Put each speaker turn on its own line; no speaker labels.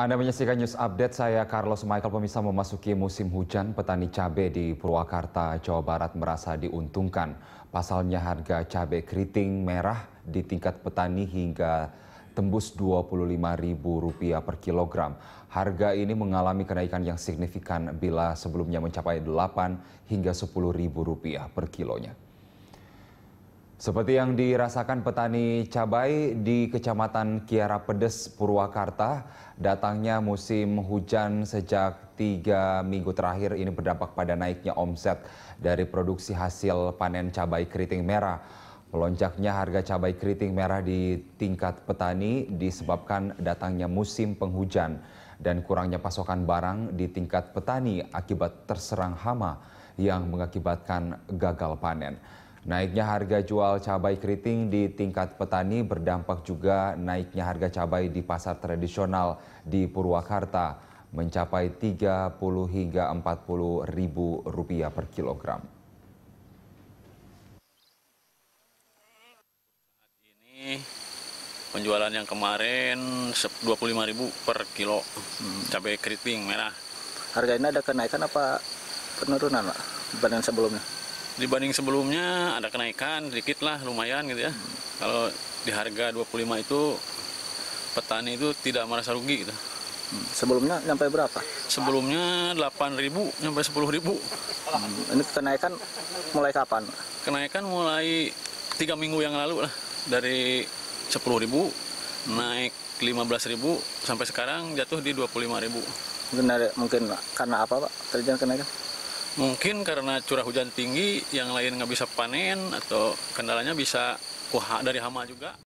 Anda menyaksikan news update saya Carlos Michael pemirsa memasuki musim hujan petani cabai di Purwakarta Jawa Barat merasa diuntungkan pasalnya harga cabai keriting merah di tingkat petani hingga tembus Rp25.000 per kilogram. Harga ini mengalami kenaikan yang signifikan bila sebelumnya mencapai 8 hingga Rp10.000 per kilonya. Seperti yang dirasakan petani cabai di Kecamatan Kiara Pedes, Purwakarta, datangnya musim hujan sejak tiga minggu terakhir ini berdampak pada naiknya omset dari produksi hasil panen cabai keriting merah. Melonjaknya harga cabai keriting merah di tingkat petani disebabkan datangnya musim penghujan dan kurangnya pasokan barang di tingkat petani akibat terserang hama yang mengakibatkan gagal panen. Naiknya harga jual cabai keriting di tingkat petani berdampak juga naiknya harga cabai di pasar tradisional di Purwakarta mencapai 30 hingga 40 ribu rupiah per kilogram.
Saat ini penjualan yang kemarin 25 ribu per kilo hmm, cabai keriting merah. Harga ini ada kenaikan apa penurunan Pak dibanding sebelumnya? dibanding sebelumnya ada kenaikan sedikit lah lumayan gitu ya kalau di harga 25 itu petani itu tidak merasa rugi gitu sebelumnya sampai berapa sebelumnya 8.000 sampai 10.000 hmm. ini kenaikan mulai kapan kenaikan mulai tiga minggu yang lalu lah dari ribu naik ribu sampai sekarang jatuh di 25.000 mungkin ada, mungkin karena apa pak terjadi kenaikan mungkin karena curah hujan tinggi yang lain nggak bisa panen atau kendalanya bisa dari hama juga